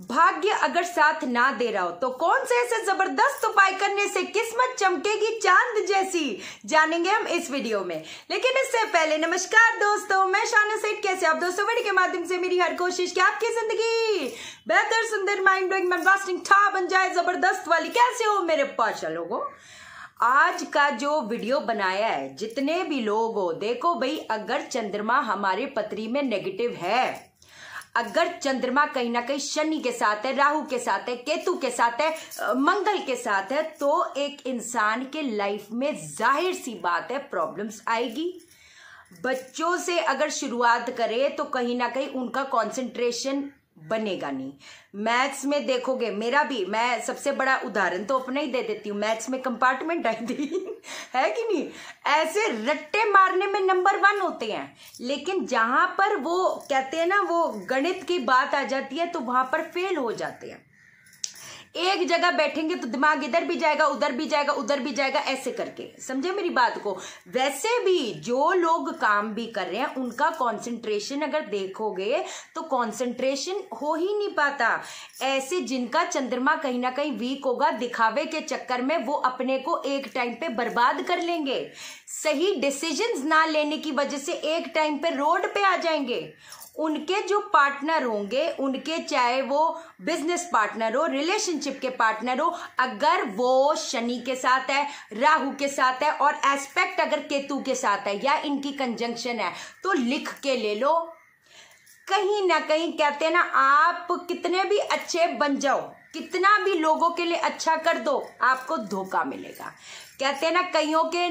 भाग्य अगर साथ ना दे रहा हो तो कौन से ऐसे जबरदस्त उपाय करने से किस्मत चमकेगी चांद जैसी जानेंगे हम इस वीडियो में लेकिन इससे पहले नमस्कार दोस्तों मैं शाना सेठ कैसे आप दोस्तों वीडियो के माध्यम से मेरी हर कोशिश की आपकी जिंदगी बेहतर सुंदर माइंड ब्रेकिंग ठा बन जाए जबरदस्त वाली कैसे हो मेरे पास लोगो आज का जो वीडियो बनाया है जितने भी लोग हो देखो भाई अगर चंद्रमा हमारे पत्री में नेगेटिव है अगर चंद्रमा कहीं ना कहीं शनि के साथ है राहु के साथ है केतु के साथ है मंगल के साथ है तो एक इंसान के लाइफ में जाहिर सी बात है प्रॉब्लम्स आएगी बच्चों से अगर शुरुआत करें तो कहीं ना कहीं उनका कंसंट्रेशन बनेगा नहीं मैथ्स में देखोगे मेरा भी मैं सबसे बड़ा उदाहरण तो अपना ही दे देती हूँ मैथ्स में कंपार्टमेंट आई थी है कि नहीं ऐसे रट्टे मारने में नंबर वन होते हैं लेकिन जहां पर वो कहते हैं ना वो गणित की बात आ जाती है तो वहां पर फेल हो जाते हैं एक जगह बैठेंगे तो दिमाग इधर भी जाएगा उधर भी जाएगा उधर भी जाएगा ऐसे करके समझे मेरी बात को वैसे भी जो लोग काम भी कर रहे हैं उनका कंसंट्रेशन अगर देखोगे तो कंसंट्रेशन हो ही नहीं पाता ऐसे जिनका चंद्रमा कहीं ना कहीं वीक होगा दिखावे के चक्कर में वो अपने को एक टाइम पे बर्बाद कर लेंगे सही डिसीजन ना लेने की वजह से एक टाइम पे रोड पे आ जाएंगे उनके जो पार्टनर होंगे उनके चाहे वो बिजनेस पार्टनर हो रिलेशनशिप के पार्टनर हो अगर वो शनि के साथ है राहु के साथ है और एस्पेक्ट अगर केतु के साथ है या इनकी कंजंक्शन है तो लिख के ले लो कहीं ना कहीं कहते हैं ना आप कितने भी अच्छे बन जाओ कितना भी लोगों के लिए अच्छा कर दो आपको धोखा मिलेगा कहते हैं ना कईयों के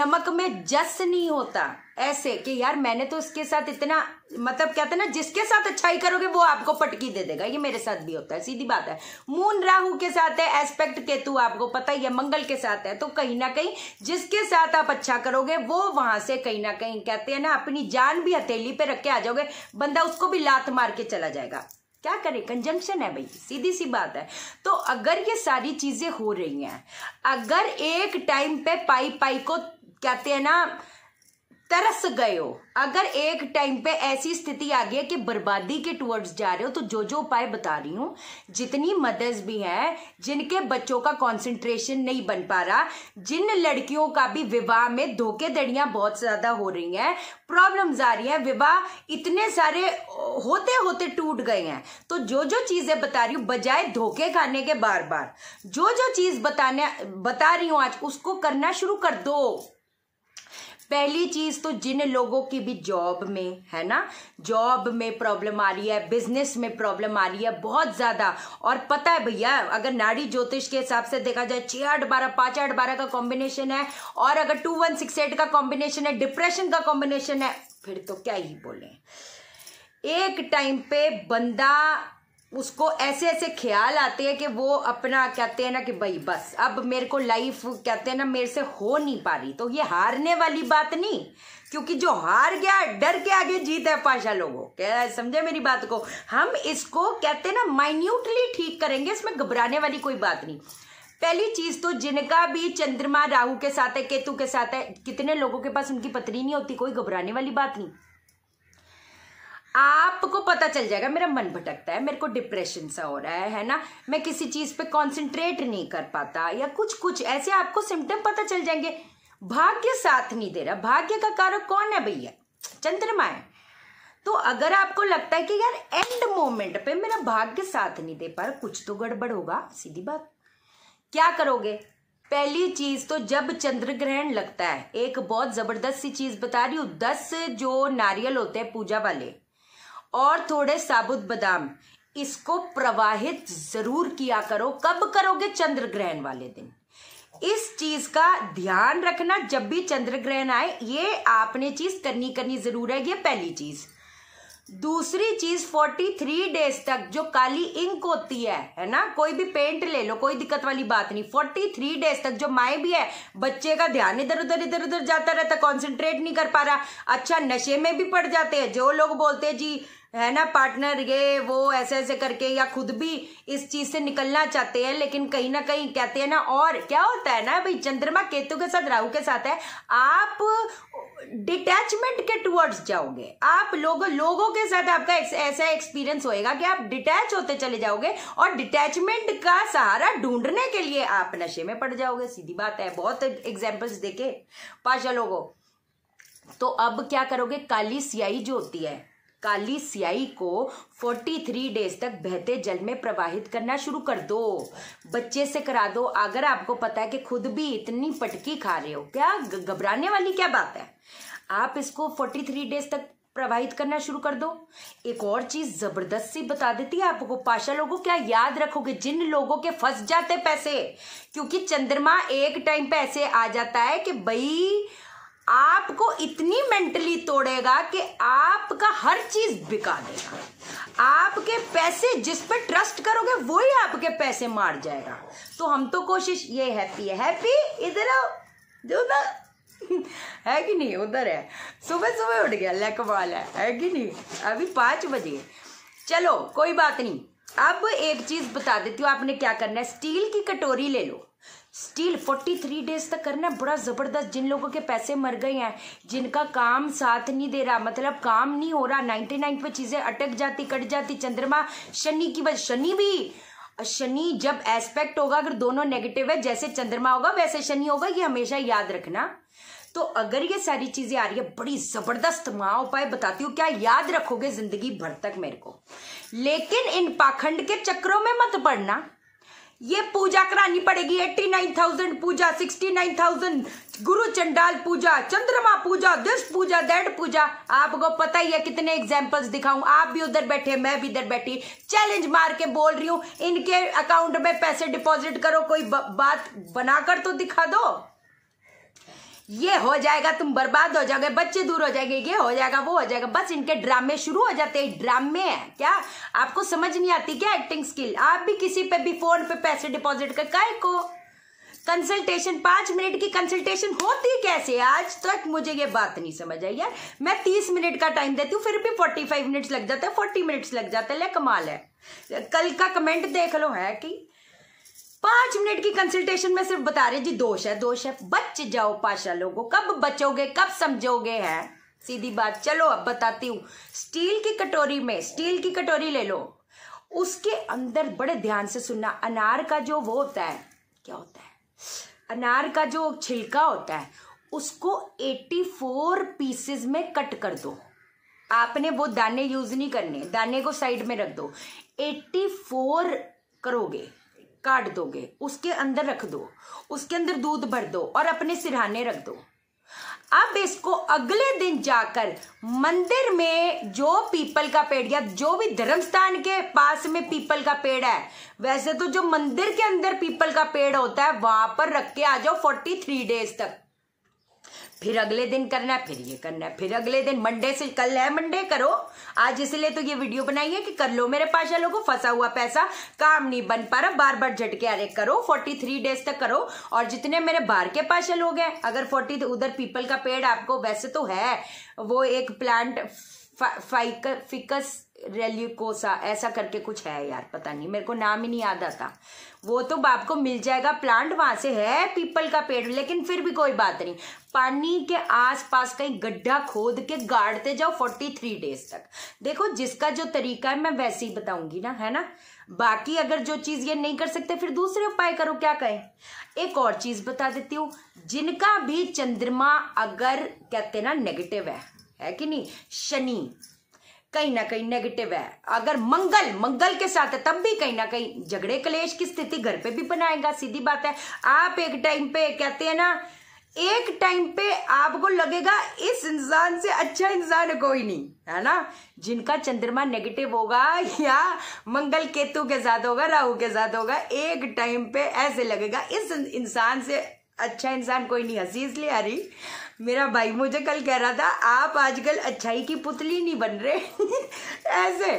नमक में जस नहीं होता ऐसे कि यार मैंने तो उसके साथ इतना मतलब कहते ना जिसके साथ अच्छाई करोगे वो आपको पटकी दे देगा ये मेरे साथ भी होता है सीधी बात है मून राहु के साथ है एस्पेक्ट केतु आपको पता ही है मंगल के साथ है तो कहीं ना कहीं जिसके साथ आप अच्छा करोगे वो वहां से कहीं ना कहीं कहते हैं ना अपनी जान भी हथेली पे रख के आ जाओगे बंदा उसको भी लात मार के चला जाएगा क्या करे कंजंक्शन है भाई सीधी सी बात है तो अगर ये सारी चीजें हो रही हैं अगर एक टाइम पे पाई पाई को कहते हैं ना तरस गए हो अगर एक टाइम पे ऐसी स्थिति आ गई है कि बर्बादी के टुवर्ड्स जा रहे हो तो जो जो उपाय बता रही हूं जितनी मदर्स भी हैं जिनके बच्चों का कंसंट्रेशन नहीं बन पा रहा जिन लड़कियों का भी विवाह में धोखेधड़ियां बहुत ज्यादा हो रही हैं प्रॉब्लम्स आ रही हैं विवाह इतने सारे होते होते टूट गए हैं तो जो जो चीजें बता रही हूँ बजाय धोखे खाने के बार बार जो जो चीज बताने बता रही हूँ आज उसको करना शुरू कर दो पहली चीज तो जिन लोगों की भी जॉब में है ना जॉब में प्रॉब्लम आ रही है बिजनेस में प्रॉब्लम आ रही है बहुत ज्यादा और पता है भैया अगर नाड़ी ज्योतिष के हिसाब से देखा जाए छह आठ बारह पांच आठ बारह का कॉम्बिनेशन है और अगर टू वन सिक्स एट का कॉम्बिनेशन है डिप्रेशन का कॉम्बिनेशन है फिर तो क्या ही बोले एक टाइम पे बंदा उसको ऐसे ऐसे ख्याल आते हैं कि वो अपना कहते हैं ना कि भाई बस अब मेरे को लाइफ कहते हैं ना मेरे से हो नहीं पा रही तो ये हारने वाली बात नहीं क्योंकि जो हार गया डर के आगे जीत है पाशा लोगों क्या समझे मेरी बात को हम इसको कहते हैं ना माइन्यूटली ठीक करेंगे इसमें घबराने वाली कोई बात नहीं पहली चीज तो जिनका भी चंद्रमा राहु के साथ है केतु के साथ है कितने लोगों के पास उनकी पत्नी नहीं होती कोई घबराने वाली बात नहीं आपको पता चल जाएगा मेरा मन भटकता है मेरे को डिप्रेशन सा हो रहा है है ना मैं किसी चीज़ पे कंसंट्रेट नहीं कर पाता या कुछ कुछ ऐसे आपको सिम्टम पता चल जाएंगे भाग्य साथ नहीं दे रहा भाग्य का कारक कौन है भैया चंद्रमा है तो अगर आपको लगता है कि यार एंड मोमेंट पे मेरा भाग्य साथ नहीं दे पा रहा कुछ तो गड़बड़ होगा सीधी बात क्या करोगे पहली चीज तो जब चंद्र ग्रहण लगता है एक बहुत जबरदस्त सी चीज बता रही हूँ दस जो नारियल होते हैं पूजा वाले और थोड़े साबुत बादाम इसको प्रवाहित जरूर किया करो कब करोगे चंद्र ग्रहण वाले दिन इस चीज का ध्यान रखना जब भी चंद्र ग्रहण आए ये आपने चीज करनी करनी जरूर है ये पहली चीज दूसरी चीज 43 डेज तक जो काली इंक होती है है ना कोई भी पेंट ले लो कोई दिक्कत वाली बात नहीं 43 डेज तक जो माए भी है बच्चे का ध्यान इधर उधर इधर उधर जाता रहता कंसंट्रेट नहीं कर पा रहा अच्छा नशे में भी पड़ जाते हैं जो लोग बोलते हैं जी है ना पार्टनर ये वो ऐसे ऐसे करके या खुद भी इस चीज से निकलना चाहते हैं लेकिन कहीं ना कहीं कहते हैं ना और क्या होता है ना भाई चंद्रमा केतु के साथ राहु के साथ है आप डिटैचमेंट के टुवर्ड्स जाओगे आप लोगों लोगों के साथ आपका एक, ऐसा एक्सपीरियंस होएगा कि आप डिटैच होते चले जाओगे और डिटैचमेंट का सहारा ढूंढने के लिए आप नशे में पड़ जाओगे सीधी बात है बहुत एग्जाम्पल्स देखे पाशा लोगों तो अब क्या करोगे काली सियाही जो होती है काली स्याही को 43 डेज तक बहते जल में प्रवाहित करना शुरू कर दो बच्चे से करा दो अगर आपको पता है कि खुद भी इतनी पटकी खा रहे हो क्या घबराने वाली क्या बात है आप इसको 43 डेज तक प्रवाहित करना शुरू कर दो एक और चीज जबरदस्त सी बता देती है आपको पाशा लोगों क्या याद रखोगे जिन लोगों के फंस जाते पैसे क्योंकि चंद्रमा एक टाइम पे ऐसे आ जाता है कि भाई आपको इतनी मेंटली तोड़ेगा कि आपका हर चीज बिका देगा आपके पैसे जिस पर ट्रस्ट करोगे वो ही आपके पैसे मार जाएगा तो हम तो कोशिश ये हैप्पी है हैप्पी इधर आओ जो ना है कि नहीं उधर है सुबह सुबह उठ गया लैक है, है कि नहीं अभी पाँच बजे चलो कोई बात नहीं अब एक चीज बता देती हूँ आपने क्या करना है स्टील की कटोरी ले लो स्टिल 43 डेज तक करना बड़ा ज़बरदस्त जिन लोगों के पैसे मर गए हैं जिनका काम साथ नहीं दे रहा मतलब काम नहीं हो रहा 99 पे चीज़ें अटक जाती कट जाती चंद्रमा शनि की वजह शनि भी शनि जब एस्पेक्ट होगा अगर दोनों नेगेटिव है जैसे चंद्रमा होगा वैसे शनि होगा ये हमेशा याद रखना तो अगर ये सारी चीजें आ रही है बड़ी जबरदस्त माँ उपाय बताती हूँ क्या याद रखोगे जिंदगी भर तक मेरे को लेकिन इन पाखंड के चक्रों में मत पड़ना ये पूजा करानी पड़ेगी एट्टी नाइन थाउजेंड पूजा सिक्सटी नाइन थाउजेंड गुरु चंडाल पूजा चंद्रमा पूजा दिस पूजा दैट पूजा आपको पता ही है कितने एग्जाम्पल्स दिखाऊं आप भी उधर बैठे मैं भी इधर बैठी चैलेंज मार के बोल रही हूं इनके अकाउंट में पैसे डिपॉजिट करो कोई बात बनाकर तो दिखा दो ये हो जाएगा तुम बर्बाद हो जाओगे बच्चे दूर हो जाएंगे ये हो जाएगा वो हो जाएगा बस इनके ड्रामे शुरू हो जाते हैं ड्रामे है क्या आपको समझ नहीं आती क्या एक्टिंग स्किल आप भी किसी पे भी फोन पे पैसे डिपॉजिट कर काय को कंसल्टेशन पांच मिनट की कंसल्टेशन होती कैसे आज तक तो मुझे ये बात नहीं समझ आई यार मैं तीस मिनट का टाइम देती हूँ फिर भी फोर्टी फाइव मिनट्स लग जाते हैं फोर्टी मिनट्स लग जाते हैं ले कमाल है कल का कमेंट देख लो है कि पांच मिनट की कंसल्टेशन में सिर्फ बता रहे जी दोष है दोष है बच जाओ पाशा लोगों कब बचोगे कब समझोगे है सीधी बात चलो अब बताती हूँ स्टील की कटोरी में स्टील की कटोरी ले लो उसके अंदर बड़े ध्यान से सुनना अनार का जो वो होता है क्या होता है अनार का जो छिलका होता है उसको 84 पीसेस में कट कर दो आपने वो दाने यूज नहीं करने दाने को साइड में रख दो 84 करोगे काट दोगे उसके अंदर रख दो उसके अंदर दूध भर दो और अपने सिरहाने रख दो अब इसको अगले दिन जाकर मंदिर में जो पीपल का पेड़ या जो भी धर्मस्थान के पास में पीपल का पेड़ है वैसे तो जो मंदिर के अंदर पीपल का पेड़ होता है वहां पर रख के आ जाओ फोर्टी थ्री डेज तक फिर अगले दिन करना है फिर ये करना है फिर अगले दिन मंडे से कल है मंडे करो आज इसलिए तो ये वीडियो बनाई है कि कर लो मेरे पास लोगों फंसा हुआ पैसा काम नहीं बन पा रहा बार बार झटके अरे करो फोर्टी थ्री डेज तक करो और जितने मेरे बाहर के पार्सल लोग हैं अगर फोर्टी उधर पीपल का पेड़ आपको वैसे तो है वो एक प्लांट फाइक फिकस रेल्यूकोसा ऐसा करके कुछ है यार पता नहीं मेरे को नाम ही नहीं याद आता वो तो बाप को मिल जाएगा प्लांट वहां से है पीपल का पेड़ लेकिन फिर भी कोई बात नहीं पानी के आसपास कहीं गड्ढा खोद के गाड़ते जाओ फोर्टी थ्री डेज तक देखो जिसका जो तरीका है मैं वैसे ही बताऊंगी ना है ना बाकी अगर जो चीज़ ये नहीं कर सकते फिर दूसरे उपाय करो क्या कहें एक और चीज़ बता देती हूँ जिनका भी चंद्रमा अगर कहते ना नेगेटिव है है कि नहीं शनि कहीं ना कहीं नेगेटिव है अगर मंगल मंगल के साथ है तब भी कहीं ना कहीं झगड़े कलेश की स्थिति घर पे भी बनाएगा सीधी बात है आप एक टाइम पे कहते हैं ना एक टाइम पे आपको लगेगा इस इंसान से अच्छा इंसान कोई नहीं है ना जिनका चंद्रमा नेगेटिव होगा या मंगल केतु के साथ होगा राहु के साथ होगा एक टाइम पे ऐसे लगेगा इस इंसान से अच्छा इंसान कोई नहीं हंसी इसलिए रही मेरा भाई मुझे कल कह रहा था आप आजकल अच्छाई की पुतली नहीं बन रहे ऐसे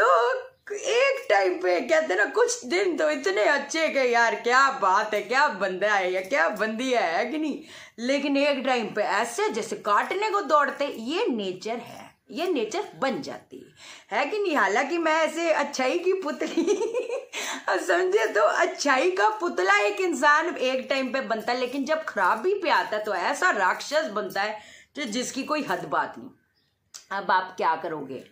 तो एक टाइम पे कहते ना कुछ दिन तो इतने अच्छे के यार क्या बात है क्या बंदा है या क्या बंदी है, है कि नहीं लेकिन एक टाइम पे ऐसे जैसे काटने को दौड़ते ये नेचर है ये नेचर बन जाती है कि नहीं हालांकि मैं ऐसे अच्छाई की पुतली समझे तो अच्छाई का पुतला एक इंसान एक टाइम पे बनता है लेकिन जब खराबी पे आता है तो ऐसा राक्षस बनता है जिसकी कोई हद बात नहीं अब आप क्या करोगे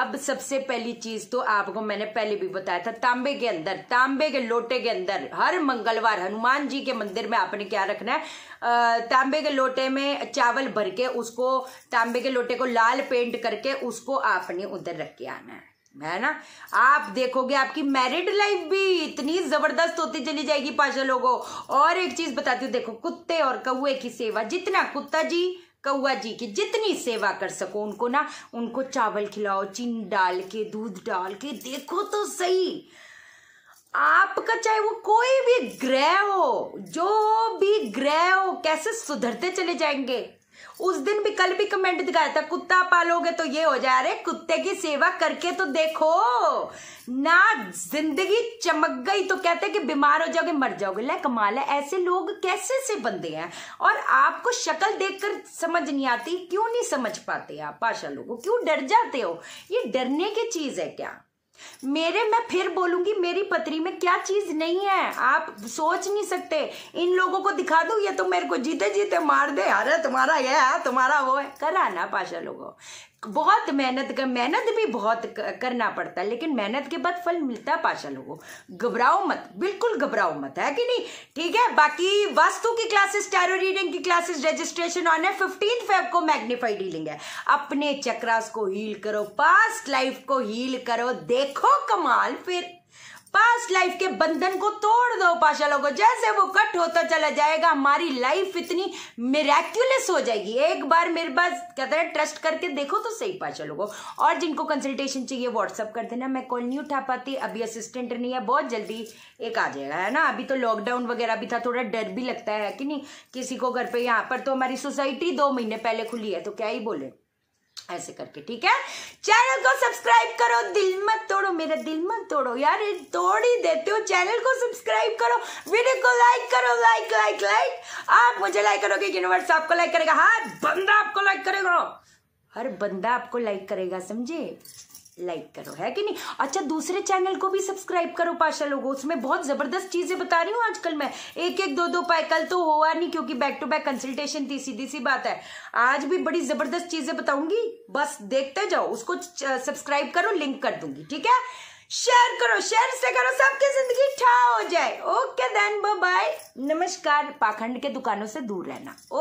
अब सबसे पहली चीज तो आपको मैंने पहले भी बताया था तांबे के अंदर तांबे के लोटे के अंदर हर मंगलवार हनुमान जी के मंदिर में आपने क्या रखना है तांबे के लोटे में चावल भर के उसको तांबे के लोटे को लाल पेंट करके उसको आपने उधर रख के आना है है ना आप देखोगे आपकी मैरिड लाइफ भी इतनी जबरदस्त होती चली जाएगी पाशा लोगों और एक चीज बताती हूँ देखो कुत्ते और कौए की सेवा जितना कुत्ता जी कौआ जी की जितनी सेवा कर सको उनको ना उनको चावल खिलाओ चीन डाल के दूध डाल के देखो तो सही आपका चाहे वो कोई भी ग्रह हो जो भी ग्रह हो कैसे सुधरते चले जाएंगे उस दिन भी कल भी कमेंट दिखाया था कुत्ता पालोगे तो ये हो जाए अरे कुत्ते की सेवा करके तो देखो ना जिंदगी चमक गई तो कहते कि बीमार हो जाओगे मर जाओगे ले कमाल है ऐसे लोग कैसे से बंदे हैं और आपको शक्ल देखकर समझ नहीं आती क्यों नहीं समझ पाते आप पाशा लोगों क्यों डर जाते हो ये डरने की चीज है क्या मेरे मैं फिर बोलूंगी मेरी पत्री में क्या चीज नहीं है आप सोच नहीं सकते इन लोगों को दिखा दू ये तो मेरे को जीते जीते मार दे अरे तुम्हारा ये है तुम्हारा वो है करा ना पाशा लोगों बहुत मेहनत कर मेहनत भी बहुत करना पड़ता है लेकिन मेहनत के बाद फल मिलता है पाशा लोगों घबराओ मत बिल्कुल घबराओ मत है कि नहीं ठीक है बाकी वास्तु की क्लासेस टैरो रीडिंग की क्लासेस रजिस्ट्रेशन ऑन है फिफ्टीन फेब को मैग्निफाइड हीलिंग है अपने चक्रास को हील करो पास्ट लाइफ को हील करो देखो कमाल फिर पास्ट लाइफ के बंधन को तोड़ दो पाशा लोगों जैसे वो कट होता चला जाएगा हमारी लाइफ इतनी मेरेक्यूलस हो जाएगी एक बार मेरे पास कहते हैं ट्रस्ट करके देखो तो सही पाशा लोगों और जिनको कंसल्टेशन चाहिए व्हाट्सअप कर देना मैं कॉल नहीं उठा पाती अभी असिस्टेंट नहीं है बहुत जल्दी एक आ जाएगा है ना अभी तो लॉकडाउन वगैरह भी था थोड़ा डर भी लगता है कि नहीं किसी को घर पर यहाँ पर तो हमारी सोसाइटी दो महीने पहले खुली है तो क्या ही बोले ऐसे करके ठीक है चैनल को सब्सक्राइब करो दिल मत तोड़ो मेरा दिल मत तोड़ो यार ये तोड़ ही देते हो चैनल को सब्सक्राइब करो वीडियो को लाइक करो लाइक लाइक लाइक आप मुझे लाइक करोगे यूनिवर्स आपको लाइक करेगा हर बंदा आपको लाइक करेगा हर बंदा आपको लाइक करेगा समझे लाइक करो है कि नहीं अच्छा दूसरे चैनल को भी सब्सक्राइब करो पाशा लोगो उसमें बहुत जबरदस्त चीजें बता रही हूँ आजकल मैं एक एक दो दो पाए कल तो हुआ नहीं क्योंकि बैक टू बैक कंसल्टेशन थी सीधी सी बात है आज भी बड़ी जबरदस्त चीजें बताऊंगी बस देखते जाओ उसको सब्सक्राइब करो लिंक कर दूंगी ठीक है शेयर करो शेयर से करो सबकी जिंदगी ठा हो जाए ओके देन बाय नमस्कार पाखंड के दुकानों से दूर रहना